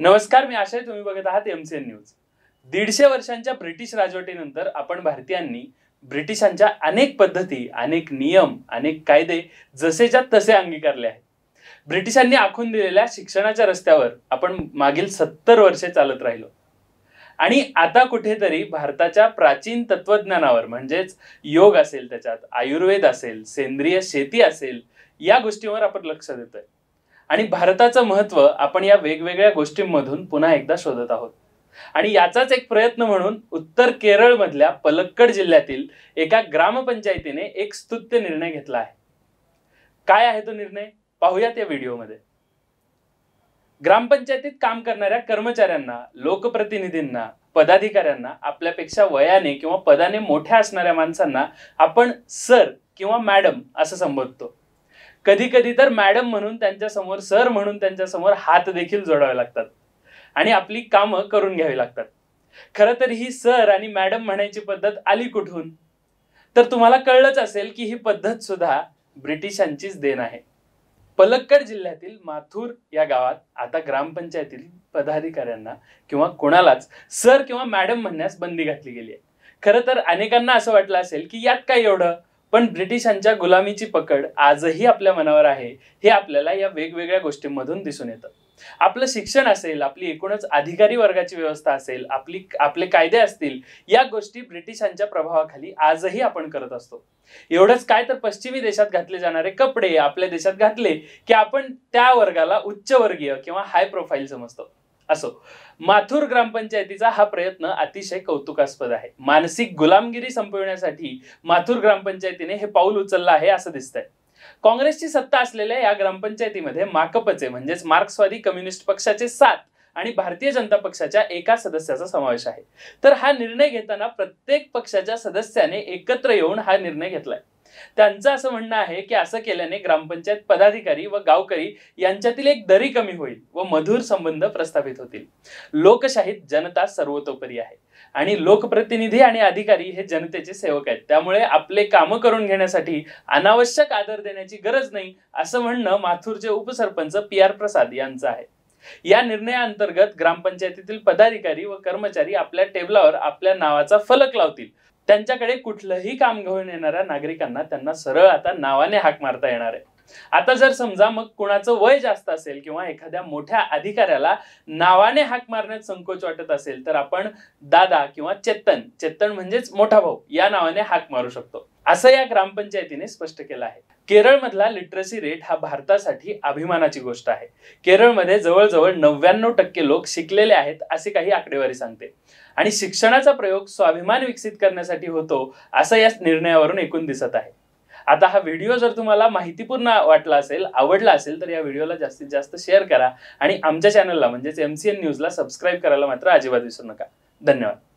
नमस्कार मी आशय तुम्ही बघत आहात एमसीएन न्यूज दीडशे वर्षांच्या ब्रिटिश राजवटीनंतर आपण भारतीयांनी ब्रिटिशांच्या अनेक पद्धती अनेक नियम अनेक कायदे जसेच्या तसे अंगीकारले आहेत ब्रिटिशांनी आखून दिलेल्या शिक्षणाच्या रस्त्यावर आपण मागील सत्तर वर्षे चालत राहिलो आणि आता कुठेतरी भारताच्या प्राचीन तत्वज्ञानावर म्हणजेच योग असेल त्याच्यात आयुर्वेद असेल सेंद्रिय शेती असेल या गोष्टीवर आपण लक्ष देतोय आणि भारताचं महत्त्व आपण या वेगवेगळ्या गोष्टींमधून पुन्हा एकदा शोधत आहोत आणि याचाच एक प्रयत्न म्हणून उत्तर केरळमधल्या पलक्कड जिल्ह्यातील एका ग्रामपंचायतीने एक स्तुत्य निर्णय घेतला आहे काय आहे तो निर्णय पाहूयात या व्हिडिओमध्ये ग्रामपंचायतीत काम करणाऱ्या कर्मचाऱ्यांना लोकप्रतिनिधींना पदाधिकाऱ्यांना आपल्यापेक्षा वयाने किंवा पदाने मोठ्या असणाऱ्या माणसांना आपण सर किंवा मॅडम असं संबोधतो कधी कधी तर मॅडम म्हणून त्यांच्यासमोर सर म्हणून त्यांच्यासमोर हात देखील जोडावे लागतात आणि आपली कामं करून घ्यावी लागतात खरं तर ही सर आणि मॅडम म्हणायची पद्धत आली कुठून तर तुम्हाला कळलंच असेल की ही पद्धत सुद्धा ब्रिटिशांचीच देण आहे पलक्कड जिल्ह्यातील माथूर या गावात आता ग्रामपंचायतील पदाधिकाऱ्यांना किंवा कोणालाच सर किंवा मॅडम म्हणण्यास बंदी घातली गेली आहे खरं तर अनेकांना असं वाटलं असेल की यात काय एवढं पण ब्रिटिशांच्या गुलामीची पकड आजही आपल्या मनावर आहे हे आपल्याला या वेगवेगळ्या गोष्टींमधून दिसून येतं आपलं शिक्षण असेल आपली एकूणच अधिकारी वर्गाची व्यवस्था असेल आपली आपले कायदे असतील या गोष्टी ब्रिटिशांच्या प्रभावाखाली आजही आपण करत असतो एवढंच काय तर पश्चिमी देशात घातले जाणारे कपडे आपल्या देशात घातले की आपण त्या वर्गाला उच्च वर्गीय किंवा हाय प्रोफाईल समजतो असो माथूर ग्रामपंचायतीचा हा प्रयत्न अतिशय कौतुकास्पद आहे मानसिक गुलामगिरी संपविण्यासाठी माथूर ग्रामपंचायतीने हे पाऊल उचललं आहे असं दिसतंय काँग्रेसची सत्ता असलेल्या या ग्रामपंचायतीमध्ये माकपचे म्हणजेच मार्क्सवादी कम्युनिस्ट पक्षाचे सात आणि भारतीय जनता पक्षाच्या एका सदस्याचा समावेश आहे तर हा निर्णय घेताना प्रत्येक पक्षाच्या सदस्याने एकत्र येऊन हा निर्णय घेतलाय त्यांचं असं म्हणणं आहे की असं केल्याने ग्रामपंचायत पदाधिकारी व गावकरी यांच्यातील एक दरी कमी होईल व मधुर संबंध प्रस्थापित होतील लोकशाहीत जनता सर्वतोपरी आहे आणि लोकप्रतिनिधी आणि अधिकारी हे जनतेचे सेवक आहेत त्यामुळे आपले कामं करून घेण्यासाठी अनावश्यक आदर देण्याची गरज नाही असं म्हणणं माथूरचे उपसरपंच पी आर प्रसाद यांचं आहे या निर्णयाअंतर्गत ग्रामपंचायतीतील पदाधिकारी व कर्मचारी आपल्या टेबलावर आपल्या नावाचा फलक लावतील त्यांच्याकडे कुठलंही काम घेऊन येणाऱ्या नागरिकांना त्यांना सरळ आता नावाने हाक मारता येणार आहे आता जर समजा मग कुणाचं वय जास्त असेल किंवा एखाद्या मोठ्या अधिकाऱ्याला नावाने हाक मारण्यात संकोच वाटत असेल तर आपण दादा किंवा चेतन चेतन म्हणजेच मोठा भाऊ या नावाने हाक मारू शकतो असं या ग्रामपंचायतीने स्पष्ट केलं आहे केरळमधला लिटरसी रेट हा भारतासाठी अभिमानाची गोष्ट आहे केरळमध्ये जवळजवळ नव्याण्णव टक्के लोक शिकलेले आहेत असे काही आकडेवारी सांगते आणि शिक्षणाचा प्रयोग स्वाभिमान विकसित करण्यासाठी होतो असं या निर्णयावरून एकूण दिसत आहे आता हा व्हिडिओ जर तुम्हाला माहितीपूर्ण वाटला असेल आवडला असेल तर या व्हिडिओला जास्तीत जास्त शेअर करा आणि आमच्या चॅनलला म्हणजेच एमसीएन न्यूजला सबस्क्राईब करायला मात्र अजिबात विसरू नका धन्यवाद